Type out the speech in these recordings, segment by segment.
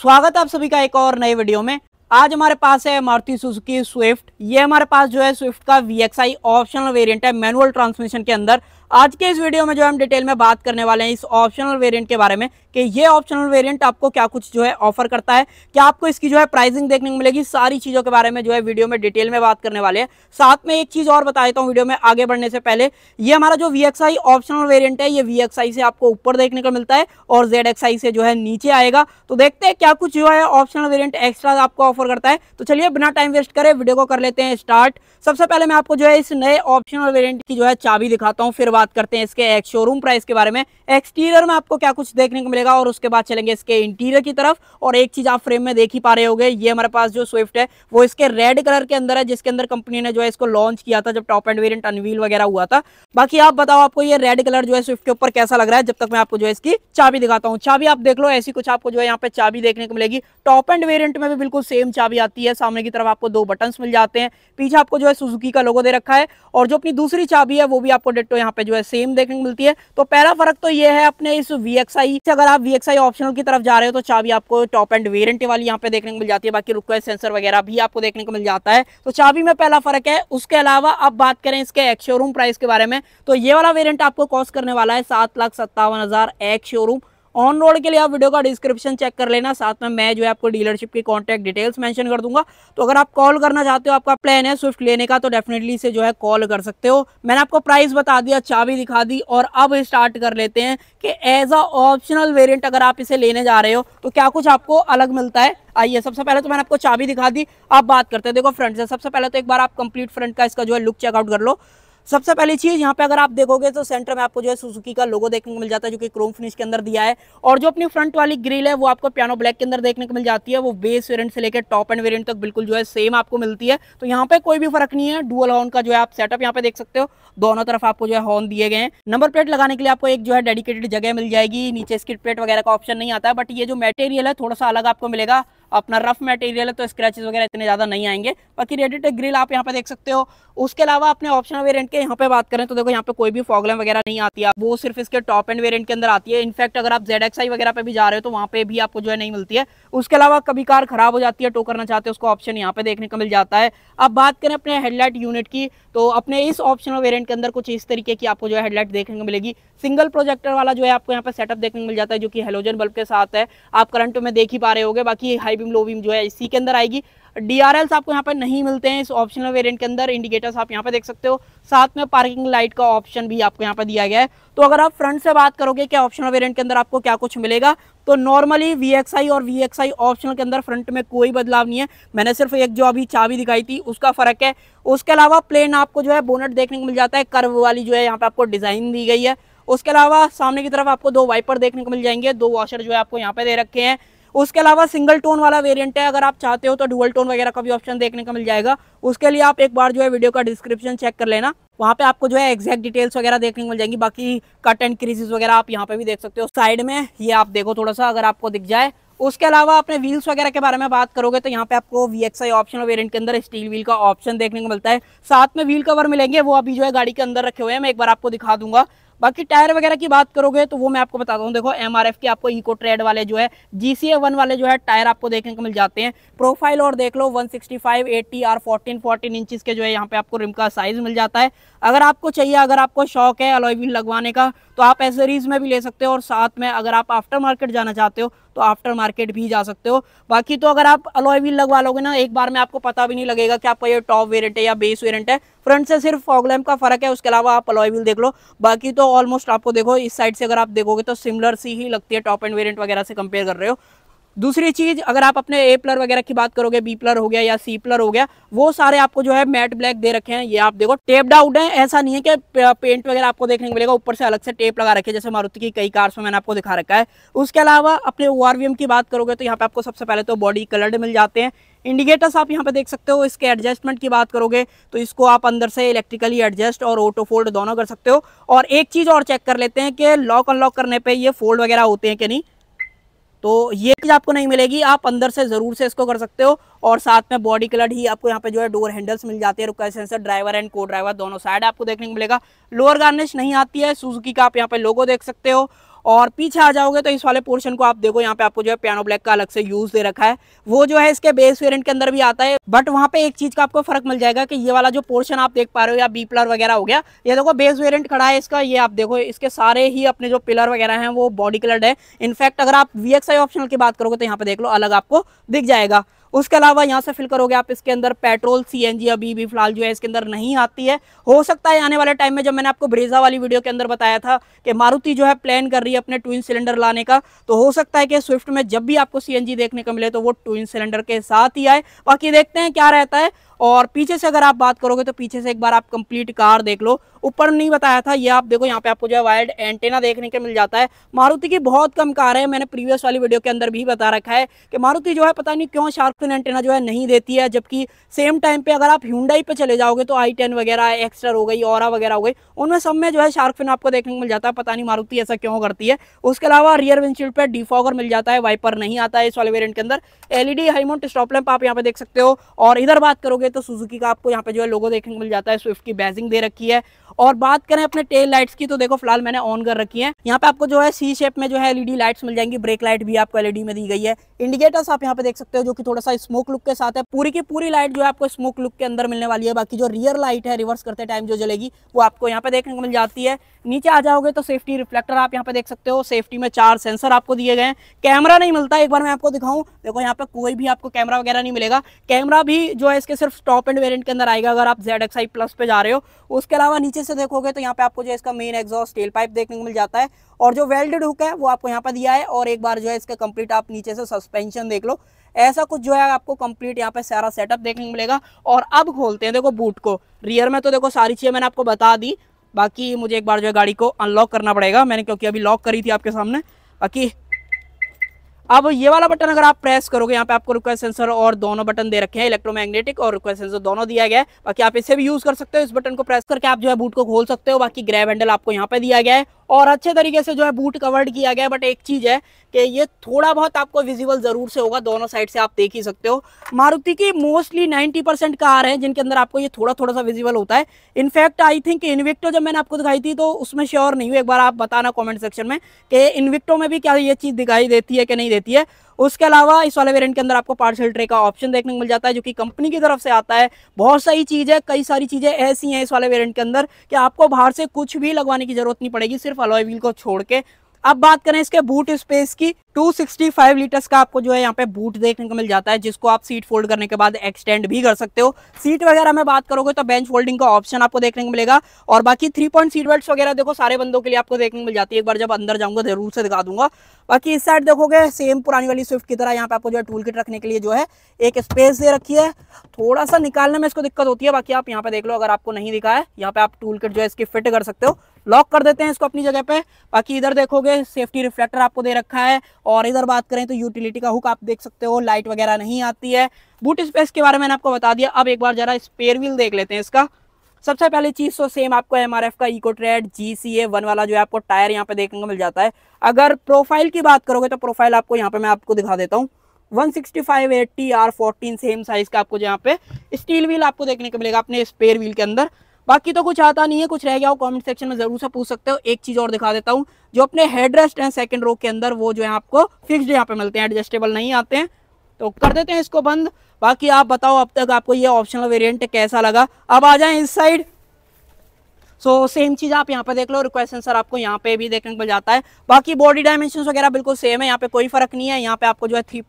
स्वागत आप सभी का एक और नए वीडियो में आज हमारे पास है मारुति सुजुकी स्विफ्ट ये हमारे पास जो है स्विफ्ट का वी आई ऑप्शनल वेरियंट है मैनुअल ट्रांसमिशन के अंदर आज के इस वीडियो में जो हम डिटेल में बात करने वाले हैं इस ऑप्शनल वेरिएंट के बारे में कि ये ऑप्शनल वेरिएंट आपको क्या कुछ जो है ऑफर करता है क्या आपको इसकी जो है प्राइसिंग देखने को मिलेगी सारी चीज़ों के बारे में जो है वीडियो में डिटेल में बात करने वाले हैं साथ में एक चीज़ और बता देता हूँ वीडियो में आगे बढ़ने से पहले ये हमारा जो वी ऑप्शनल वेरियंट है ये वी से आपको ऊपर देखने को मिलता है और जेड से जो है नीचे आएगा तो देखते हैं क्या कुछ जो है ऑप्शनल वेरियंट एक्स्ट्रा आपको ऑफर करता है तो चलिए बिना टाइम वेस्ट करें वीडियो को कर लेते हैं स्टार्ट सबसे पहले मैं आपको जो है इस नए ऑप्शनल वेरियंट की जो है चाबी दिखाता हूँ फिर बात करते हैं इसके शोरूम प्राइस के बारे में एक्सटीरियर में आपको क्या कुछ देखने को मिलेगा और उसके बाद चलेंगे इसके इंटीरियर की तरफ और एक चीज आप फ्रेम में देख ही पा रहे होगे ये हमारे पास जो स्विफ्ट है वो इसके रेड कलर के अंदर है जिसके अंदर कंपनी ने जो है इसको लॉन्च किया था जब टॉप एंड वेरियंट अनवील वगैरह हुआ था बाकी आप बताओ आपको ये रेड कलर जो है स्विफ्ट के ऊपर कैसा लग रहा है जब तक मैं आपको जो है इसकी चाबी दिखाता हूँ चाबी आप देख लो ऐसी कुछ आपको जो है यहाँ पे चाबी देखने को मिलेगी टॉप एंड वेरियंट में भी बिल्कुल सेम चाबी आती है सामने की तरफ आपको दो बटन मिल जाते हैं पीछे आपको जो है सुजुकी का लोगो दे रखा है और जो अपनी दूसरी चाबी है वो भी आपको डेटो यहाँ पे जो है सेम देखने को मिलती है तो पहला फर्क तो ये है अपने इस वी से अगर आप वी ऑप्शनल की तरफ जा रहे हो तो चाबी आपको टॉप एंड वेरेंटी वाली यहाँ पे देखने को मिल जाती है बाकी रिक्वेस्ट सेंसर वगैरह भी आपको देखने को मिल जाता है तो चाबी में पहला फर्क है उसके अलावा अब बात करें इसके एक्स शोरूम प्राइस के बारे में तो ये वाला वेरियंट आपको कॉस्ट करने वाला है सात लाख सत्तावन हजार एक्स शोरूम ऑन रोड के लिए आप वीडियो का डिस्क्रिप्शन चेक कर लेना साथ में मैं जो है आपको डीलरशिप की कॉन्टैक्ट डिटेल्स मेंशन कर दूंगा तो अगर आप कॉल करना चाहते हो आपका प्लान है स्विफ्ट लेने का तो डेफिनेटली इसे जो है कॉल कर सकते हो मैंने आपको प्राइस बता दिया चाबी दिखा दी और अब स्टार्ट कर लेते हैं कि एज अ ऑप्शनल वेरियंट अगर आप इसे लेने जा रहे हो तो क्या कुछ आपको अलग मिलता है आइए सबसे पहले तो मैंने आपको चाबी दिखा दी आप बात करते हैं देखो फ्रंट से सबसे पहले तो एक बार आप कंप्लीट फ्रंट का इसका जो है लुक चेकआउट कर लो सबसे पहली चीज़ यहाँ पे अगर आप देखोगे तो सेंटर में आपको जो है सुजुकी का लोगो देखने को मिल जाता है जो कि क्रोम फिनिश के अंदर दिया है और जो अपनी फ्रंट वाली ग्रिल है वो आपको पियानो ब्लैक के अंदर देखने को मिल जाती है वो बेस वेरियंट से लेकर टॉप एंड वेरियंट तक बिल्कुल जो है सेम आपको मिलती है तो यहाँ पे कोई भी फर्क नहीं है डुअल हॉर्न का जो है आप सेटअप यहाँ पे देख सकते हो दोनों तरफ आपको जो है हॉर्न दिए गए हैं नंबर प्लेट लगाने के लिए आपको एक जो है डेडिकेटेड जगह मिल जाएगी नीचे स्किट प्लेट वगैरह का ऑप्शन नहीं आता बट ये जो मेटेरियल है थोड़ा सा अलग आपको मिलेगा अपना रफ मटेरियल है तो स्क्रैचेस वगैरह इतने ज़्यादा नहीं आएंगे बाकी रेडिटेक ग्रिल आप यहाँ पे देख सकते हो उसके अलावा अपने ऑप्शनल वेरियंट के यहाँ पे बात करें तो देखो यहाँ पे कोई भी फॉगलम वगैरह नहीं आती है वो सिर्फ इसके टॉप एंड वेरियंट के अंदर आती है इनफैक्ट अगर आप जेड वगैरह पे भी जा रहे हो तो वहाँ पे भी आपको जो है नहीं मिलती है उसके अलावा कभी कार खराब हो जाती है टो करना चाहते हो उसको ऑप्शन यहाँ पे देखने को मिल जाता है अब बात करें अपने हेडलाइट यूनिट की तो अपने इस ऑप्शनल वेरियंट के अंदर कुछ इस तरीके की आपको जो है हेडलाइट देखने को मिलेगी सिंगल प्रोजेक्टर वाला जो है आपको यहाँ पे सेटअप देखने को मिल जाता है जो कि हेलोजन बल्ब के साथ है आप करंट में देख ही पा रहे हो बाकी हाई बीम लो बीम जो है इसी के अंदर आएगी डीआरएल्स आपको यहाँ पर नहीं मिलते हैं इस ऑप्शनल वेरिएंट के अंदर इंडिकेटर्स आप यहाँ पर देख सकते हो साथ में पार्किंग लाइट का ऑप्शन भी आपको यहाँ पर दिया गया है तो अगर आप फ्रंट से बात करोगे क्या ऑप्शनल वेरिएंट के अंदर आपको क्या कुछ मिलेगा तो नॉर्मली वीएक्सआई और वीएक्सआई ऑप्शनल के अंदर फ्रंट में कोई बदलाव नहीं है मैंने सिर्फ एक जो अभी चाबी दिखाई थी उसका फर्क है उसके अलावा प्लेन आपको जो है बोनट देखने को मिल जाता है कर्व वाली जो है यहाँ पर आपको डिजाइन दी गई है उसके अलावा सामने की तरफ आपको दो वाइपर देखने को मिल जाएंगे दो वॉशर जो है आपको यहाँ पे दे रखे हैं उसके अलावा सिंगल टोन वाला वेरियंट है अगर आप चाहते हो तो डुअल टोन वगैरह का भी ऑप्शन देखने को मिल जाएगा उसके लिए आप एक बार जो है वीडियो का डिस्क्रिप्शन चेक कर लेना वहाँ पे आपको जो है एग्जैक्ट डिटेल्स वगैरह देखने को मिल जाएंगी बाकी कट एंड क्रीजेस वगैरह आप यहाँ पे भी देख सकते हो साइड में ये आप देखो थोड़ा सा अगर आपको दिख जाए उसके अलावा अपने व्हील्स वगैरह के बारे में बात करोगे तो यहाँ पे आपको वी एक्स आई ऑप्शन और वेरियंट के अंदर स्टील व्हील का ऑप्शन देखने को मिलता है साथ में व्हील कवर मिलेंगे वो अभी जो है गाड़ी के अंदर रखे हुए हैं मैं एक बार आपको दिखा दूंगा बाकी टायर वगैरह की बात करोगे तो वो मैं आपको बताता हूँ देखो एम के आपको इको ट्रेड वाले जो है जी वाले जो है टायर आपको देखने को मिल जाते हैं प्रोफाइल और देख लो one sixty five eighty R fourteen fourteen inches के जो है यहाँ पे आपको रिम का साइज मिल जाता है अगर आपको चाहिए अगर आपको शौक है अलोईविन लगवाने का तो आप एसरीज में भी ले सकते हो और साथ में अगर आप आफ्टर मार्केट जाना चाहते हो तो आफ्टर मार्केट भी जा सकते हो बाकी तो अगर आप अलॉय व्हील लगवा लोगे ना एक बार में आपको पता भी नहीं लगेगा कि आपका ये टॉप वेरियंट है या बेस वेरियंट है फ्रंट से सिर्फ फॉगलैम का फर्क है उसके अलावा आप अलॉय व्हील देख लो बाकी तो ऑलमोस्ट आपको देखो इस साइड से अगर आप देखोगे तो सिमिलर सी ही लगती है टॉप एंड वेरियंट वगैरह से कंपेयर कर रहे हो दूसरी चीज़ अगर आप अपने ए प्लर वगैरह की बात करोगे बी प्लर हो गया या सी प्लर हो गया वो सारे आपको जो है मैट ब्लैक दे रखे हैं ये आप देखो टेप डाउट है ऐसा नहीं है कि पेंट वगैरह आपको देखने को मिलेगा ऊपर से अलग से टेप लगा रखे जैसे मारुति की कई कार्स में मैंने आपको दिखा रखा है उसके अलावा अपने ओ की बात करोगे तो यहाँ पे आपको सबसे पहले तो बॉडी कलर्ड मिल जाते हैं इंडिकेटर्स आप यहाँ पे देख सकते हो इसके एडजस्टमेंट की बात करोगे तो इसको आप अंदर से इलेक्ट्रिकली एडजस्ट और ऑटो फोल्ड दोनों कर सकते हो और एक चीज़ और चेक कर लेते हैं कि लॉक अनलॉक करने पे ये फोल्ड वगैरह होते हैं कि नहीं तो ये चीज़ आपको नहीं मिलेगी आप अंदर से ज़रूर से इसको कर सकते हो और साथ में बॉडी कलर ही आपको यहाँ पे जो है डोर हैंडल्स मिल जाते हैं रुका sensor driver and co-driver दोनों साइड आपको देखने को मिलेगा लोअर गार्निश नहीं आती है सुजुकी का आप यहाँ पे लोगो देख सकते हो और पीछे आ जाओगे तो इस वाले पोर्शन को आप देखो यहाँ पे आपको जो है पियानो ब्लैक का अलग से यूज दे रखा है वो जो है इसके बेस वेरियंट के अंदर भी आता है बट वहाँ पे एक चीज का आपको फर्क मिल जाएगा कि ये वाला जो पोर्शन आप देख पा रहे हो या बी पिलर वगैरह हो गया ये देखो बेस वेरियंट खड़ा है इसका ये आप देखो इसके सारे ही अपने जो पिलर वगैरह है वो बॉडी कलर्ड है इनफैक्ट अगर आप वी ऑप्शनल की बात करोगे तो यहाँ पे देख लो अलग आपको दिख जाएगा उसके अलावा यहाँ से फिल करोगे आप इसके अंदर पेट्रोल सीएनजी अभी भी फिलहाल जो है इसके अंदर नहीं आती है हो सकता है आने वाले टाइम में जब मैंने आपको ब्रेजा वाली वीडियो के अंदर बताया था कि मारुति जो है प्लान कर रही है अपने ट्विन सिलेंडर लाने का तो हो सकता है कि स्विफ्ट में जब भी आपको सी देखने को मिले तो वो ट्विन सिलेंडर के साथ ही आए बाकी देखते हैं क्या रहता है और पीछे से अगर आप बात करोगे तो पीछे से एक बार आप कंप्लीट कार देख लो ऊपर नहीं बताया था ये आप देखो यहाँ पे आपको जो है वायर्ड एंटेना देखने के मिल जाता है मारुति की बहुत कम कार है मैंने प्रीवियस वाली वीडियो के अंदर भी बता रखा है कि मारुति जो है पता नहीं क्यों शार्कफिन एंटेना जो है नहीं देती है जबकि सेम टाइम पे अगर आप ह्यूडाई पे चले जाओगे तो आई टेन वगैरह एक्स्ट्रा हो गई और वगैरह हो गई उनमें सब में जो है शार्कफिन आपको देखने को मिल जाता है पता नहीं मारुति ऐसा क्यों करती है उसके अलावा रियर विंडशील्ड पर डिफॉगर मिल जाता है वाइपर नहीं आता है इस वाले वेरियंट के अंदर एलईडी हाईमोट स्टॉप लैंप आप यहाँ पे देख सकते हो और इधर बात करोगे तो सुजुकी का आपको यहाँ पे जो है लोगो देखने को मिल जाता है स्विफ्ट की बैजिंग दे रखी है और बात करें अपने टेल लाइट्स की तो देखो फिलहाल मैंने ऑन कर रखी है यहाँ पे आपको जो है सी शेप में जो है एलईडी लाइट्स मिल जाएंगी ब्रेक लाइट भी आपको एलईडी में दी गई है इंडिकेटर्स आप यहाँ पे देख सकते हो जो कि थोड़ा सा स्मोक लुक के साथ है पूरी की पूरी लाइट जो है आपको स्मोक लुक के अंदर मिलने वाली है बाकी जो रियर लाइट है रिवर्स करते टाइम जो जलेगी वो आपको यहाँ पे देखने को मिल जाती है नीचे आ जाओगे तो सेफ्टी रिफ्लेक्टर आप यहाँ पे देख सकते हो सेफ्टी में चार सेंसर आपको दिए गए हैं कैमरा नहीं मिलता एक बार मैं आपको दिखाऊं देखो यहाँ पे कोई भी आपको कैमरा वगैरह नहीं मिलेगा कैमरा भी जो है इसके सिर्फ टॉप एंड वेरिएंट के अंदर आएगा अगर आप जेड एक्स आई प्लस पे जा रहे हो उसके अलावा नीचे से देखोगे तो यहाँ पे आपको जो है इसका मेन एग्जॉस्ट टेल पाइप देखने को मिल जाता है और जो वेल्डेड हुक है वो आपको यहाँ पर दिया है और एक बार जो है इसका कंप्लीट आप नीचे से सस्पेंशन देख लो ऐसा कुछ जो है आपको कंप्लीट यहाँ पे सारा सेटअप देखने को मिलेगा और अब खोलते हैं देखो बूट को रियर में तो देखो सारी चीज़ें मैंने आपको बता दी बाकी मुझे एक बार जो है गाड़ी को अनलॉक करना पड़ेगा मैंने क्योंकि अभी लॉक करी थी आपके सामने बाकी अब ये वाला बटन अगर आप प्रेस करोगे यहाँ पे आपको रिक्वेस्ट सेंसर और दोनों बटन दे रखे हैं इलेक्ट्रोमैग्नेटिक और रिक्वेस्ट सेंसर दोनों दिया गया है बाकी आप इसे भी यूज कर सकते हो इस बटन को प्रेस करके आप जो है बूट को खोल सकते हो बाकी ग्रैब हैंडल आपको यहाँ पे दिया गया है और अच्छे तरीके से जो है बूट कवर्ड किया गया बट एक चीज़ है कि ये थोड़ा बहुत आपको विजिबल ज़रूर से होगा दोनों साइड से आप देख ही सकते हो मारुति की मोस्टली 90 परसेंट कार है जिनके अंदर आपको ये थोड़ा थोड़ा सा विजिबल होता है इनफैक्ट आई थिंक इन्विक्टो जब मैंने आपको दिखाई थी तो उसमें श्योर नहीं हुई एक बार आप बताना कॉमेंट सेक्शन में कि इन्विक्टो में भी क्या ये चीज़ दिखाई देती है कि नहीं देती देती है उसके अलावा इस वाले वेरिएंट के अंदर आपको पार्सल ट्रे का ऑप्शन देखने को मिल जाता है जो कि कंपनी की तरफ से आता है बहुत सही चीज़ है कई सारी चीज़ें ऐसी हैं इस वाले वेरिएंट के अंदर कि आपको बाहर से कुछ भी लगवाने की जरूरत नहीं पड़ेगी सिर्फ अलॉय व्हील को छोड़ के अब बात करें इसके बूट स्पेस की 265 लीटर्स का आपको जो है यहाँ पे बूट देखने को मिल जाता है जिसको आप सीट फोल्ड करने के बाद एक्सटेंड भी कर सकते हो सीट वगैरह में बात करोगे तो बेंच फोल्डिंग का ऑप्शन आपको देखने को मिलेगा और बाकी थ्री पॉइंट सीट बेल्ट वगैरह देखो सारे बंदों के लिए आपको देखने को मिल जाती है एक बार जब अंदर जाऊंगा जरूर से दिखा दूंगा बाकी इस साइड देखोगे सेम पुरानी वाली स्विफ्ट की तरह यहाँ पे आपको जो है टूल किट रखने के लिए जो है एक स्पेस दे रखी है थोड़ा सा निकालने में इसको दिक्कत होती है बाकी आप यहाँ पे देख लो अगर आपको नहीं दिखा है यहाँ पे आप टूल किट जो है इसकी फिट कर सकते हो लॉक कर देते हैं इसको अपनी जगह पे बाकी इधर देखोगे सेफ्टी रिफ्लेक्टर आपको दे रखा है और इधर बात करें तो यूटिलिटी का हुक आप देख सकते हो लाइट वगैरह नहीं आती है बूट स्पेस के बारे में आपको बता दिया अब एक बार जरा स्पेयर व्हील देख लेते हैं इसका सबसे पहले चीज़ तो सेम आपको एम आर एफ का eco tread G C A one वाला जो है आपको टायर यहाँ पे देखने को मिल जाता है अगर प्रोफाइल की बात करोगे तो प्रोफाइल आपको यहाँ पे मैं आपको दिखा देता हूँ 165 eighty R fourteen same size का आपको यहाँ पे स्टील व्हील आपको देखने को मिलेगा अपने स्पेयर व्हील के अंदर बाकी तो कुछ आता नहीं है कुछ रह गया हो कमेंट सेक्शन में जरूर से पूछ सकते हो एक चीज और दिखा देता हूँ जो अपने हेड रेस्ट हैं सेकंड रो के अंदर वो जो है आपको फिक्स्ड यहाँ पे मिलते हैं एडजस्टेबल नहीं आते हैं तो कर देते हैं इसको बंद बाकी आप बताओ अब तक आपको ये ऑप्शनल वेरियंट कैसा लगा अब आ जाए इस साइड सो सेम चीज़ आप यहाँ पे देख लो रिक्वेस्ट सेंसर आपको यहाँ पे भी देखने को मिल जाता है बाकी बॉडी डायमेंशन वगैरह बिल्कुल सेम है यहाँ पे कोई फर्क नहीं है यहाँ पे आपको जो है थ्री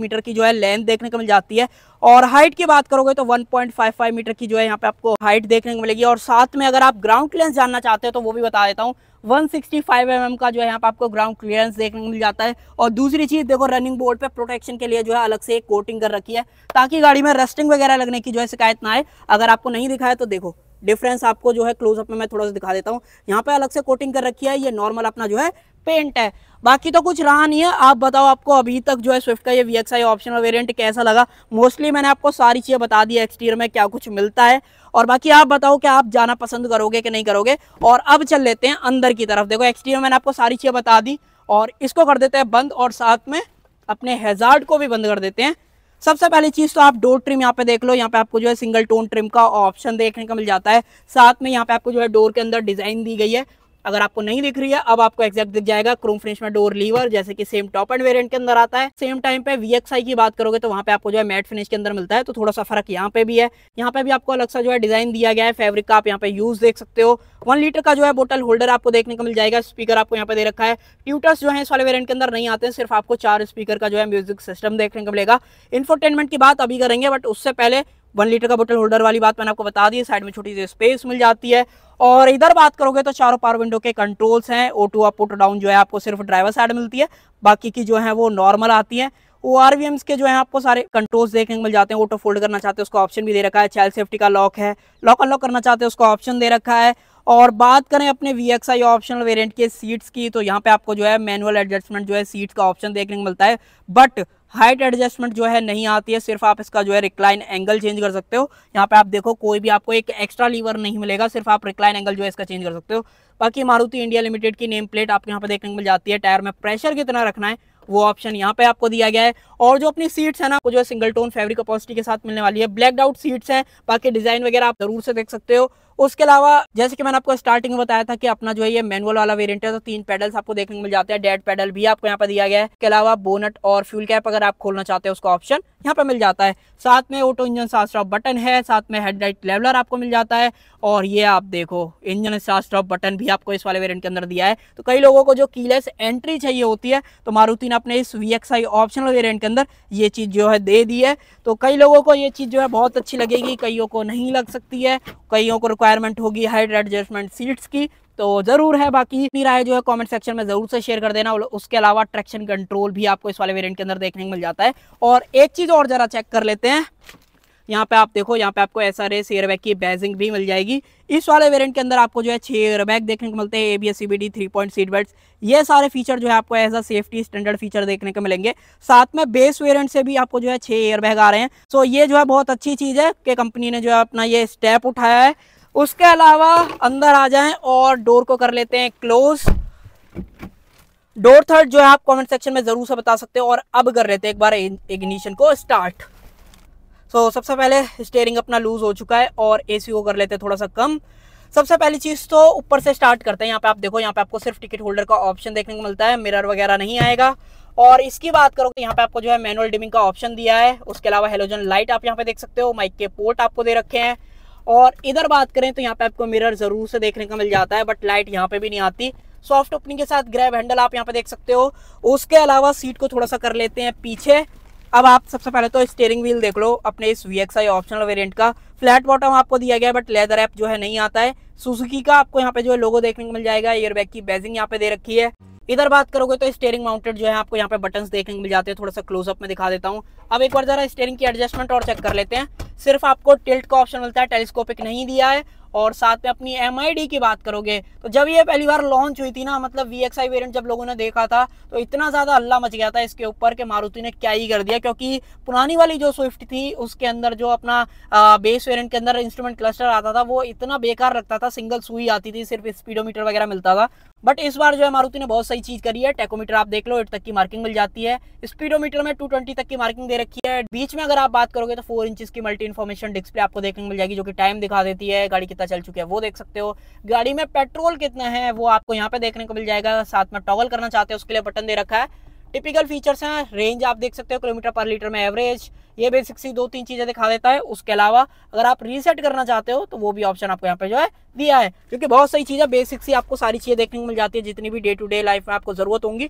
मीटर की जो है लेंथ देखने को मिल जाती है और हाइट की बात करोगे तो 1.55 मीटर की जो है यहाँ पे आपको हाइट देखने को मिलेगी और साथ में अगर आप ग्राउंड क्लियरेंस जानना चाहते हो तो वो भी बता देता हूँ 165 सिक्सटी mm का जो है यहाँ पे आपको ग्राउंड क्लियरेंस देखने को मिल जाता है और दूसरी चीज़ देखो रनिंग बोर्ड पे प्रोटेक्शन के लिए जो है अलग से एक कोटिंग कर रखी है ताकि गाड़ी में रस्टिंग वगैरह लगने की जो है शिकायत ना आए अगर आपको नहीं दिखाया तो देखो डिफरेंस आपको जो है क्लोजअप में मैं थोड़ा सा दिखा देता हूँ यहाँ पे अलग से कोटिंग कर रखी है ये नॉर्मल अपना जो है पेंट है बाकी तो कुछ रहा नहीं है आप बताओ आपको अभी तक जो है स्विफ्ट का ये वी ऑप्शनल वेरियंट कैसा लगा मोस्टली मैंने आपको सारी चीज़ें बता दी एक्सटीरियर में क्या कुछ मिलता है और बाकी आप बताओ कि आप जाना पसंद करोगे कि नहीं करोगे और अब चल लेते हैं अंदर की तरफ देखो एक्सटीरियर मैंने आपको सारी चीज़ें बता दी और इसको कर देते हैं बंद और साथ में अपने हेजार्ड को भी बंद कर देते हैं सबसे पहली चीज तो आप डोर ट्रिम यहाँ पे देख लो यहाँ पे आपको जो है सिंगल टोन ट्रिम का ऑप्शन देखने को मिल जाता है साथ में यहाँ पे आपको जो है डोर के अंदर डिजाइन दी गई है अगर आपको नहीं दिख रही है अब आपको एक्जैक्ट दिख जाएगा क्रोम फिनिश में डोर लीवर जैसे कि सेम टॉप एंड वेरिएंट के अंदर आता है सेम टाइम पे वीएक्सआई की बात करोगे तो वहाँ पे आपको जो है मैट फिनिश के अंदर मिलता है तो थोड़ा सा फर्क यहाँ पे भी है यहाँ पे भी आपको अलग सा जो है डिजाइन दिया गया है फेब्रिक का आप यहाँ पे यूज देख सकते हो वन लीटर का जो है बोटल होल्डर आपको देखने को मिल जाएगा स्पीकर आपको यहाँ पे दे रखा है ट्यूटर्स जो है इस वाले वेरियंट के अंदर नहीं आते हैं सिर्फ आपको चार स्पीकर का जो है म्यूजिक सिस्टम देखने को मिलेगा इन्फोटेनमेंट की बात अभी करेंगे बट उससे पहले वन लीटर का बोतल होल्डर वाली बात मैंने आपको बता दी साइड में छोटी सी स्पेस मिल जाती है और इधर बात करोगे तो चारों पार विंडो के कंट्रोल्स हैं ओ टू अप डाउन जो है आपको सिर्फ ड्राइवर साइड मिलती है बाकी की जो है वो नॉर्मल आती है ओ आर वी एम्स के जो है आपको सारे कंट्रोल्स देखने को मिल जाते हैं ऑटो फोल्ड करना चाहते हैं उसका ऑप्शन भी दे रखा है चाइल्ड सेफ्टी का लॉक है लॉक अनलॉक करना चाहते हैं उसका ऑप्शन दे रखा है और बात करें अपने V X I optional variant के सीट्स की तो यहाँ पे आपको जो है मैनुअल एडजस्टमेंट जो है सीट्स का ऑप्शन देखने को मिलता है बट हाइट एडजस्टमेंट जो है नहीं आती है सिर्फ आप इसका जो है रिक्लाइन एंगल चेंज कर सकते हो यहाँ पे आप देखो कोई भी आपको एक एक्स्ट्रा लीवर नहीं मिलेगा सिर्फ आप रिक्लाइन एंगल जो है इसका चेंज कर सकते हो बाकी मारुति इंडिया लिमिटेड की नेम प्लेट आपको यहाँ पे देखने को मिल जाती है टायर में प्रेशर कितना रखना है वो ऑप्शन यहाँ पे आपको दिया गया है और जो अपनी सीट्स है ना वो जो है सिंगल टोन फैब्रिक अपॉसिटी के साथ मिलने वाली है ब्लैक आउट सीट्स हैं बाकी डिजाइन वगैरह आप जरूर से देख सकते हो उसके अलावा जैसे कि मैंने आपको स्टार्टिंग में बताया था कि अपना जो है ये मैनुअल वाला वेरिएंट है तो तीन पेडल्स आपको देखने को मिल जाते हैं डेड पेडल भी आपको यहाँ पर दिया गया है इसके अलावा बोनट और फ्यूल कैप अगर आप खोलना चाहते हैं उसका ऑप्शन यहाँ पर मिल जाता है साथ में auto engine start stop button है साथ में हेडलाइट लेवलर आपको मिल जाता है और ये आप देखो इंजन स्टार्ट स्टॉप बटन भी आपको इस वाले वेरियंट के अंदर दिया है तो कई लोगों को जो कीलेस एंट्री चाहिए होती है तो मारुति ने अपने इस वी ऑप्शनल वेरियंट के अंदर ये चीज़ जो है दे दी है तो कई लोगों को ये चीज़ जो है बहुत अच्छी लगेगी कईयों को नहीं लग सकती है कईयों को रिक्वायरमेंट होगी हाइट एडजस्टमेंट सीट्स की तो ज़रूर है बाकी अपनी राय जो है कमेंट सेक्शन में ज़रूर से शेयर कर देना उसके अलावा ट्रैक्शन कंट्रोल भी आपको इस वाले वेरिएंट के अंदर देखने को मिल जाता है और एक चीज़ और ज़रा चेक कर लेते हैं यहाँ पे आप देखो यहाँ पे आपको एस आर एस एयरबैग की बैजिंग भी मिल जाएगी इस वाले वेरिएंट के अंदर आपको जो है छः एयरबैग देखने को मिलते हैं A B S C B D three point seat belt ये सारे फीचर जो है आपको as a safety standard feature देखने को मिलेंगे साथ में बेस वेरिएंट से भी आपको जो है छः एयरबैग आ रहे हैं सो ये जो है बहुत अच्छी चीज़ है कि कंपनी ने जो है अपना ये स्टेप उठाया है उसके अलावा अंदर आ जाएं और डोर को कर लेते हैं क्लोज डोर थर्ड जो है आप कमेंट सेक्शन में ज़रूर से बता सकते हो और अब कर लेते हैं एक बार इग्निशन को स्टार्ट सो so, सबसे पहले स्टेयरिंग अपना लूज़ हो चुका है और ए को कर लेते हैं थोड़ा सा कम सबसे पहली चीज़ तो ऊपर से स्टार्ट करते हैं यहाँ पे आप देखो यहाँ पे आपको सिर्फ टिकट होल्डर का ऑप्शन देखने को मिलता है मिरर वगैरह नहीं आएगा और इसकी बात करो तो यहाँ पे आपको जो है मैनुअल डिमिंग का ऑप्शन दिया है उसके अलावा हेलोजन लाइट आप यहाँ पे देख सकते हो माइक के पोर्ट आपको दे रखे हैं और इधर बात करें तो यहाँ पे आपको मिरर जरूर से देखने को मिल जाता है बट लाइट यहाँ पे भी नहीं आती सॉफ्ट ओपनिंग के साथ ग्रैब हैंडल आप यहाँ पे देख सकते हो उसके अलावा सीट को थोड़ा सा कर लेते हैं पीछे अब आप सबसे पहले तो स्टेयरिंग व्हील देख लो अपने इस वी ऑप्शनल वेरियंट का फ्लैट बॉटम आपको दिया गया बट लेदर ऐप जो है नहीं आता है सुजुकी का आपको यहाँ पे जो है लोगो देखने को मिल जाएगा एयरबैग की बेजिंग यहाँ पे दे रखी है इधर बात करोगे तो स्टेयरिंग माउंटेड जो है आपको यहाँ पे बटन देखने को मिल जाते हैं थोड़ा सा क्लोजअप में दिखा देता हूँ अब एक बार जरा स्टेयरिंग की एडजस्टमेंट और चेक कर लेते हैं सिर्फ आपको टिल्ट का ऑप्शन मिलता है टेलीस्कोपिक नहीं दिया है और साथ में अपनी एम की बात करोगे तो जब ये पहली बार लॉन्च हुई थी ना मतलब वी एक्स वेरियंट जब लोगों ने देखा था तो इतना ज़्यादा हल्ला मच गया था इसके ऊपर कि मारुति ने क्या ही कर दिया क्योंकि पुरानी वाली जो स्विफ्ट थी उसके अंदर जो अपना बेस इस वेरिएंट के अंदर इंस्ट्रूमेंट क्लस्टर आता था वो इतना बेकार लगता था सिंगल सुई आती थी सिर्फ स्पीडोमीटर वगैरह मिलता था बट इस बार जो है मारुति ने बहुत सही चीज़ करी है टेकोमीटर आप देख लो एट तक की मार्किंग मिल जाती है स्पीडोमीटर में टू ट्वेंटी तक की मार्किंग दे रखी है बीच में अगर आप बात करोगे तो फोर इंचज की मल्टी इन्फॉर्मेशन डिस्प्ले आपको देखने को मिल जाएगी जो कि टाइम दिखा देती है गाड़ी कितना चल चुकी है वो देख सकते हो गाड़ी में पेट्रोल कितना है वो आपको यहाँ पे देखने को मिल जाएगा साथ में टॉगल करना चाहते हो उसके लिए बटन दे रखा है टिपिकल फीचर्स हैं रेंज आप देख सकते हो किलोमीटर पर लीटर में एवरेज ये बेसिक सी दो तीन चीज़ें दिखा देता है उसके अलावा अगर आप रीसेट करना चाहते हो तो वो भी ऑप्शन आपको यहाँ पे जो है दिया है क्योंकि बहुत सही चीज़ें बेसिक सी आपको सारी चीज़ें देखने को मिल जाती है जितनी भी डे टू डे लाइफ में आपको ज़रूरत होंगी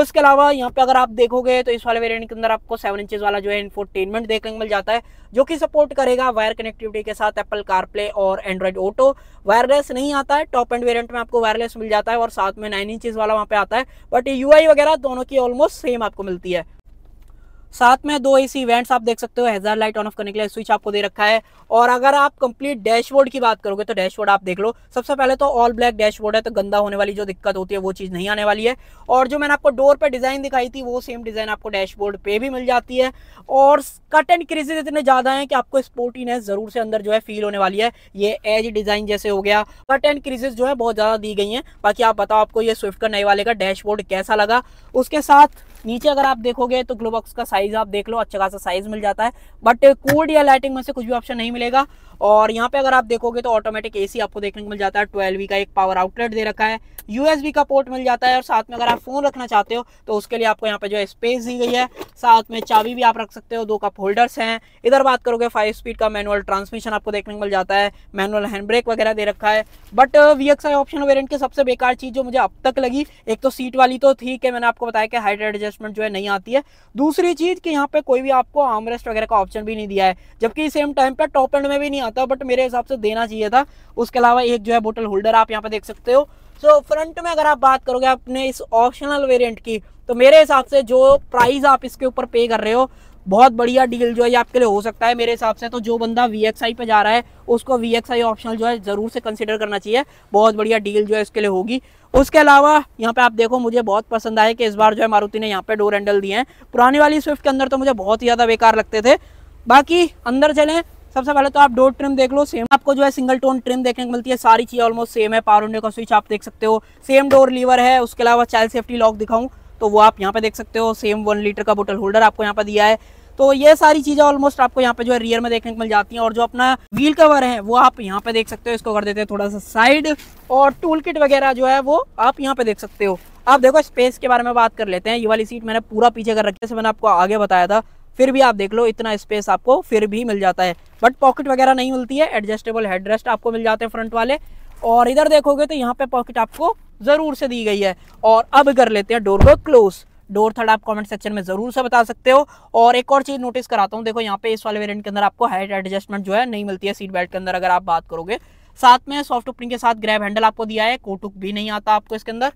उसके अलावा यहाँ पे अगर आप देखोगे तो इस वाले वेरियंट के अंदर आपको सेवन इंचज वाला जो है इन्फोटेनमेंट देखने को मिल जाता है जो कि सपोर्ट करेगा वायर कनेक्टिविटी के साथ एप्पल कारप्ले और एंड्रॉइड ऑटो वायरलेस नहीं आता है टॉप एंड वेरियंट में आपको वायरलेस मिल जाता है और साथ में नाइन इंचज वाला वहाँ पे आता है बट यू वगैरह दोनों की ऑलमोस्ट सेम आपको मिलती है साथ में दो ऐसी इवेंट्स आप देख सकते हो हजार लाइट ऑन ऑफ करने के लिए स्विच आपको दे रखा है और अगर आप कंप्लीट डैशबोर्ड की बात करोगे तो डैशबोर्ड आप देख लो सबसे पहले तो ऑल ब्लैक डैशबोर्ड है तो गंदा होने वाली जो दिक्कत होती है वो चीज़ नहीं आने वाली है और जो मैंने आपको डोर पर डिज़ाइन दिखाई थी वो सेम डिज़ाइन आपको डैशबोर्ड पे भी मिल जाती है और कट एंड क्रीजेज इतने ज़्यादा हैं कि आपको स्पोर्टीनेस ज़रूर से अंदर जो है फील होने वाली है ये एज डिज़ाइन जैसे हो गया कट एंड क्रीजेज जो है बहुत ज़्यादा दी गई हैं बाकी आप बताओ आपको ये स्विफ्ट का नए वाले का डैशबोर्ड कैसा लगा उसके साथ नीचे अगर आप देखोगे तो ग्लोबॉक्स का साइज साइज आप देख लो अच्छा खासा साइज मिल जाता है बट कोल्ड या लाइटिंग में से कुछ भी ऑप्शन नहीं मिलेगा और यहाँ पे अगर आप देखोगे तो ऑटोमेटिक एसी आपको देखने को मिल जाता है ट्वेल्व का एक पावर आउटलेट दे रखा है यूएसबी का पोर्ट मिल जाता है और साथ में अगर आप फोन रखना चाहते हो तो उसके लिए आपको यहाँ पे जो है स्पेस दी गई है साथ में चाबी भी आप रख सकते हो दो कप होल्डर्स हैं इधर बात करोगे फाइव स्पीड का मैनुअल ट्रांसमिशन आपको देखने को मिल जाता है मैनुअल हैंड ब्रेक वगैरह दे रखा है बट वी ऑप्शन वेरियंट की सबसे बेकार चीज़ जो मुझे अब तक लगी एक तो सीट वाली तो ठीक है मैंने आपको बताया कि हाइट एडजस्टमेंट जो है नहीं आती है दूसरी चीज़ चीज़ की यहाँ पे कोई भी आपको आमरेस्ट वगैरह का ऑप्शन भी नहीं दिया है जबकि सेम टाइम पे टॉप एंड में भी नहीं आता बट मेरे हिसाब से देना चाहिए था उसके अलावा एक जो है बोटल होल्डर आप यहाँ पे देख सकते हो सो so, फ्रंट में अगर आप बात करोगे अपने इस ऑप्शनल वेरियंट की तो मेरे हिसाब से जो प्राइस आप इसके ऊपर पे कर रहे हो बहुत बढ़िया डील जो है आपके लिए हो सकता है मेरे हिसाब से तो जो बंदा वी पे जा रहा है उसको वी ऑप्शन जो है ज़रूर से कंसिडर करना चाहिए बहुत बढ़िया डील जो है इसके लिए होगी उसके अलावा यहाँ पे आप देखो मुझे बहुत पसंद आया कि इस बार जो है मारुति ने यहाँ पे डोर हैंडल दिए हैं पुरानी वाली स्विफ्ट के अंदर तो मुझे बहुत ही ज़्यादा बेकार लगते थे बाकी अंदर चलें सबसे पहले तो आप डोर ट्रिम देख लो सेम आपको जो है सिंगल टोन ट्रिम देखने को मिलती है सारी चीज़ें ऑलमोस्ट सेम है पावर का स्विच आप देख सकते हो सेम डोर लीवर है उसके अलावा चाइल्ड सेफ्टी लॉक दिखाऊँ तो वो आप यहाँ पे देख सकते हो सेम वन लीटर का बोटल होल्डर आपको यहाँ पे दिया है तो ये सारी चीज़ें ऑलमोस्ट आपको यहाँ पे जो है रियर में देखने को मिल जाती हैं और जो अपना व्हील कवर है वो आप यहाँ पे देख सकते हो इसको कर देते हैं थोड़ा सा साइड और टूल किट वगैरह जो है वो आप यहाँ पे देख सकते हो आप देखो स्पेस के बारे में बात कर लेते हैं ये वाली सीट मैंने पूरा पीछे कर रखी है मैंने आपको आगे बताया था फिर भी आप देख लो इतना स्पेस आपको फिर भी मिल जाता है बट पॉकेट वगैरह नहीं मिलती है एडजस्टेबल हेडरेस्ट आपको मिल जाते हैं फ्रंट वाले और इधर देखोगे तो यहाँ पे पॉकेट आपको ज़रूर से दी गई है और अब कर लेते हैं डोर को क्लोज डोर थर्ड आप कमेंट सेक्शन में ज़रूर से बता सकते हो और एक और चीज़ नोटिस कराता हूँ देखो यहाँ पे इस वाले वेरिएंट के अंदर आपको हाइट एडजस्टमेंट जो है नहीं मिलती है सीट बेल्ट के अंदर अगर आप बात करोगे साथ में सॉफ्ट ओपनिंग के साथ ग्रैब हैंडल आपको दिया है कोटुक भी नहीं आता आपको इसके अंदर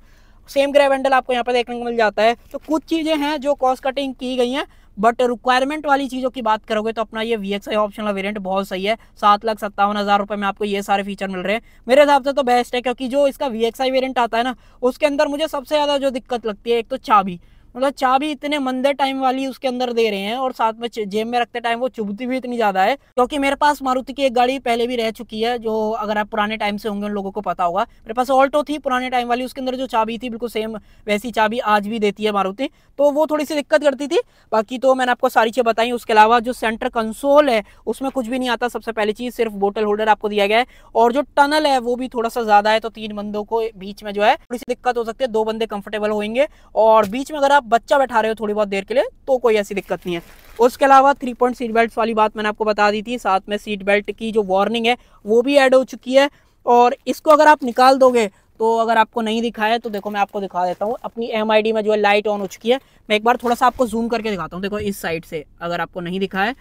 सेम ग्रैब हैंडल आपको यहाँ पे देखने को मिल जाता है तो कुछ चीज़ें हैं जो कॉस्ट कटिंग की गई हैं बट रिक्वायरमेंट वाली चीज़ों की बात करोगे तो अपना ये V X I option variant बहुत सही है सात लाख सत्तावन हज़ार रुपए में आपको ये सारे फीचर मिल रहे हैं मेरे हिसाब से तो बेस्ट है क्योंकि जो इसका वी एक्स आई वेरियंट आता है ना उसके अंदर मुझे सबसे ज़्यादा जो दिक्कत लगती है एक तो चाबी मतलब भी इतने मंदे टाइम वाली उसके अंदर दे रहे हैं और साथ में जेब में रखते टाइम वो चुभती भी इतनी ज्यादा है क्योंकि मेरे पास मारुति की एक गाड़ी पहले भी रह चुकी है जो अगर आप पुराने टाइम से होंगे उन लोगों को पता होगा मेरे पास ऑल्टो थी पुराने टाइम वाली उसके अंदर जो चाबी थी बिल्कुल सेम वैसी चाबी आज भी देती है मारुति तो वो थोड़ी सी दिक्कत करती थी बाकी तो मैंने आपको सारी चीज़ बताई उसके अलावा जो सेंटर कंसोल है उसमें कुछ भी नहीं आता सबसे पहली चीज़ सिर्फ बोटल होल्डर आपको दिया गया है और जो टनल है वो भी थोड़ा सा ज़्यादा है तो तीन बंदों को बीच में जो है थोड़ी सी दिक्कत हो सकती है दो बंदे कंफर्टेबल होंगे और बीच में अगर आप बच्चा बैठा रहे हो थोड़ी बहुत देर के लिए तो कोई ऐसी दिक्कत नहीं है उसके अलावा थ्री पॉइंट सीट बेल्ट वाली बात मैंने आपको बता दी थी साथ में सीट बेल्ट की जो वार्निंग है वो भी ऐड हो चुकी है और इसको अगर आप निकाल दोगे तो अगर आपको नहीं दिखा है तो देखो मैं आपको दिखा देता हूँ अपनी एम में जो है लाइट ऑन हो चुकी है मैं एक बार थोड़ा सा आपको जूम करके दिखाता हूँ देखो इस साइड से अगर आपको नहीं दिखा है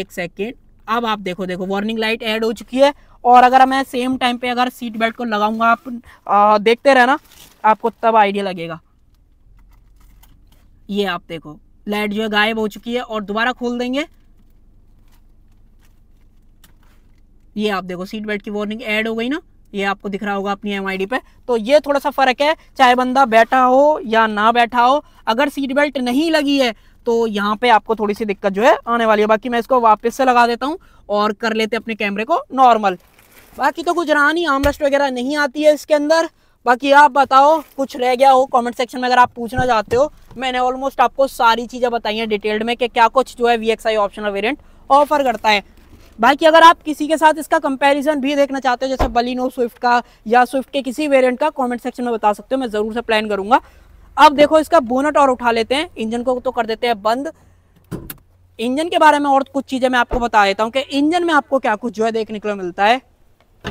एक सेकेंड अब आप देखो देखो वार्निंग लाइट ऐड हो चुकी है और अगर मैं सेम टाइम पे अगर सीट बेल्ट को लगाऊंगा आप आ, देखते रहना आपको तब आइडिया लगेगा ये आप देखो लाइट जो है गायब हो चुकी है और दोबारा खोल देंगे ये आप देखो सीट बेल्ट की वार्निंग ऐड हो गई ना ये आपको दिख रहा होगा अपनी एम पे तो ये थोड़ा सा फर्क है चाहे बंदा बैठा हो या ना बैठा हो अगर सीट बेल्ट नहीं लगी है तो यहाँ पे आपको थोड़ी सी दिक्कत जो है आने वाली है बाकी मैं इसको वापस से लगा देता हूँ और कर लेते अपने कैमरे को नॉर्मल बाकी तो कुछ नहीं आमरेस्ट वगैरह नहीं आती है इसके अंदर बाकी आप बताओ कुछ रह गया हो कमेंट सेक्शन में अगर आप पूछना चाहते हो मैंने ऑलमोस्ट आपको सारी चीज़ें बताई हैं डिटेल्ड में कि क्या कुछ जो है वी ऑप्शनल वेरियंट ऑफर करता है बाकी अगर आप किसी के साथ इसका कंपैरिजन भी देखना चाहते हो जैसे बलिनो स्विफ्ट का या स्विफ्ट के किसी वेरियंट का कॉमेंट सेक्शन में बता सकते हो मैं ज़रूर से प्लान करूंगा अब देखो इसका बोनट और उठा लेते हैं इंजन को तो कर देते हैं बंद इंजन के बारे में और कुछ चीज़ें मैं आपको बता देता हूँ कि इंजन में आपको क्या कुछ जो है देखने को मिलता है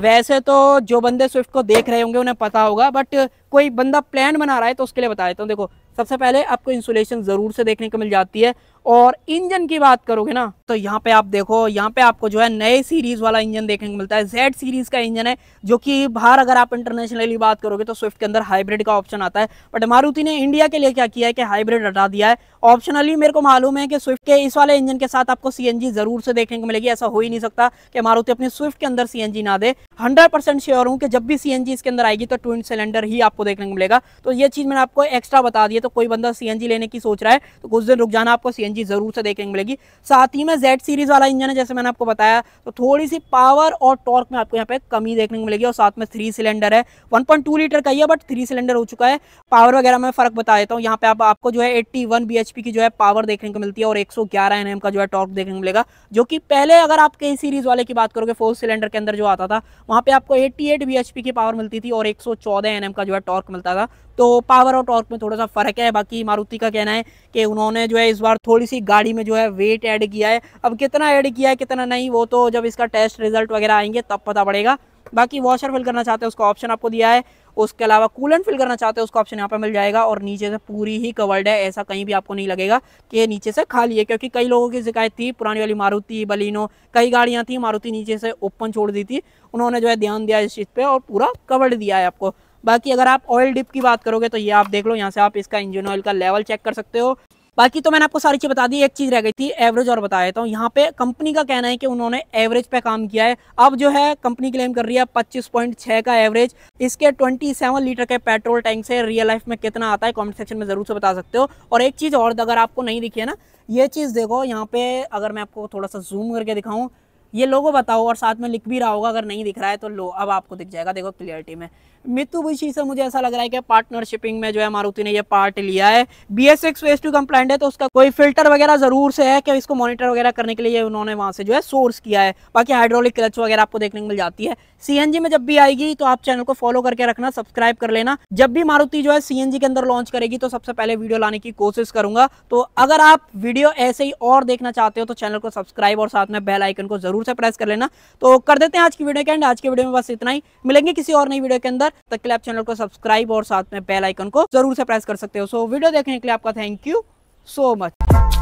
वैसे तो जो बंदे स्विफ्ट को देख रहे होंगे उन्हें पता होगा बट कोई बंदा प्लान बना रहा है तो उसके लिए बता देता हूँ देखो सबसे पहले आपको इंसुलेशन ज़रूर से देखने को मिल जाती है और इंजन की बात करोगे ना तो यहाँ पे आप देखो यहाँ पे आपको जो है नए सीरीज़ वाला इंजन देखने को मिलता है जेड सीरीज़ का इंजन है जो कि बाहर अगर आप इंटरनेशनली बात करोगे तो स्विफ्ट के अंदर हाइब्रिड का ऑप्शन आता है बट मारुति ने इंडिया के लिए क्या किया है कि हाइब्रिड हटा दिया है ऑप्शनली मेरे को मालूम है कि स्विफ्ट के इस वाले इंजन के साथ आपको सी ज़रूर से देखने को मिलेगी ऐसा हो ही नहीं सकता कि मारुति अपने स्विफ्ट के अंदर सी ना दे हंड्रेड परसेंट श्योर हूँ कि जब भी सी इसके अंदर आएगी तो ट्विन सिलेंडर ही आपको देखने को मिलेगा तो ये चीज़ मैंने आपको एक्स्ट्रा बता दिया तो कोई बंदा सीएनजी लेने की सोच रहा है तो कुछ दिन रुक जाना आपको सीएनजी जरूर से देखने मिलेगी साथ ही में जेड सीरीज वाला इंजन है जैसे मैंने आपको बताया तो थोड़ी सी पावर और टॉर्क में आपको यहाँ पे कमी देखने को मिलेगी और साथ में थ्री सिलेंडर है वन लीटर का ही है बट थ्री सिलेंडर हो चुका है पावर वगैरह में फर्क बता देता हूँ यहाँ पे आप, आपको जो है एट्टी वन की जो है पावर देखने को मिलती है और एक सौ का जो है टॉर्क देखने को मिलेगा जो कि पहले अगर आप कई सीरीज वाले की बात करोगे फोर सिलेंडर के अंदर जो आता था वहाँ पे आपको 88 एट की पावर मिलती थी और 114 सौ का जो है टॉर्क मिलता था तो पावर और टॉर्क में थोड़ा सा फर्क क्या है बाकी मारुति का कहना है कि उन्होंने जो है इस बार थोड़ी सी गाड़ी में जो है वेट ऐड किया है अब कितना ऐड किया है कितना नहीं वो तो जब इसका टेस्ट रिजल्ट वगैरह आएंगे तब पता पड़ेगा बाकी वॉशर फिल करना चाहते हैं उसका ऑप्शन आपको दिया है उसके अलावा कूलन फिल करना चाहते हैं उसका ऑप्शन यहाँ पर मिल जाएगा और नीचे से पूरी ही कवर्ड है ऐसा कहीं भी आपको नहीं लगेगा कि नीचे से खाली है क्योंकि कई लोगों की शिकायत थी पुरानी वाली मारुति बलिनो कई गाड़ियाँ थी मारुति नीचे से ओपन छोड़ दी थी उन्होंने जो है ध्यान दिया इस चीज़ पर और पूरा कवर्ड दिया है आपको बाकी अगर आप ऑयल डिप की बात करोगे तो ये आप देख लो यहाँ से आप इसका इंजन ऑयल का लेवल चेक कर सकते हो बाकी तो मैंने आपको सारी चीज़ बता दी एक चीज़ रह गई थी एवरेज और बता देता हूँ यहाँ पे कंपनी का कहना है कि उन्होंने एवरेज पे काम किया है अब जो है कंपनी क्लेम कर रही है 25.6 का एवरेज इसके 27 लीटर के पेट्रोल टैंक से रियल लाइफ में कितना आता है कमेंट सेक्शन में ज़रूर से बता सकते हो और एक चीज़ और अगर आपको नहीं दिखी है ना ये चीज़ देखो यहाँ पे अगर मैं आपको थोड़ा सा जूम करके दिखाऊँ ये लोगों बताओ और साथ में लिख भी रहा होगा अगर नहीं दिख रहा है तो लो अब आपको दिख जाएगा देखो क्लियरिटी में मितुबिशी से मुझे ऐसा लग रहा है कि पार्टनरशिपिंग में जो है मारुति ने ये पार्ट लिया है B S X west to compliant है तो उसका कोई फिल्टर वगैरह जरूर से है कि इसको मॉनिटर वगैरह करने के लिए उन्होंने वहाँ से जो है सोर्स किया है बाकी हाइड्रोलिक क्लच वगैरह आपको देखने को मिल जाती है सी में जब भी आएगी तो आप चैनल को फॉलो करके रखना सब्सक्राइब कर लेना जब भी मारुति जो है सी के अंदर लॉन्च करेगी तो सबसे पहले वीडियो लाने की कोशिश करूंगा तो अगर आप वीडियो ऐसे ही और देखना चाहते हो तो चैनल को सब्सक्राइब और साथ में बेल आइकन को जरूर से प्रेस कर लेना तो कर देते हैं आज की वीडियो के एंड आज के वीडियो में बस इतना ही मिलेंगे किसी और नई वीडियो के अंदर तब के लिए आप चैनल को सब्सक्राइब और साथ में बेल आइकन को जरूर से प्रेस कर सकते हो सो वीडियो देखने के लिए आपका थैंक यू सो मच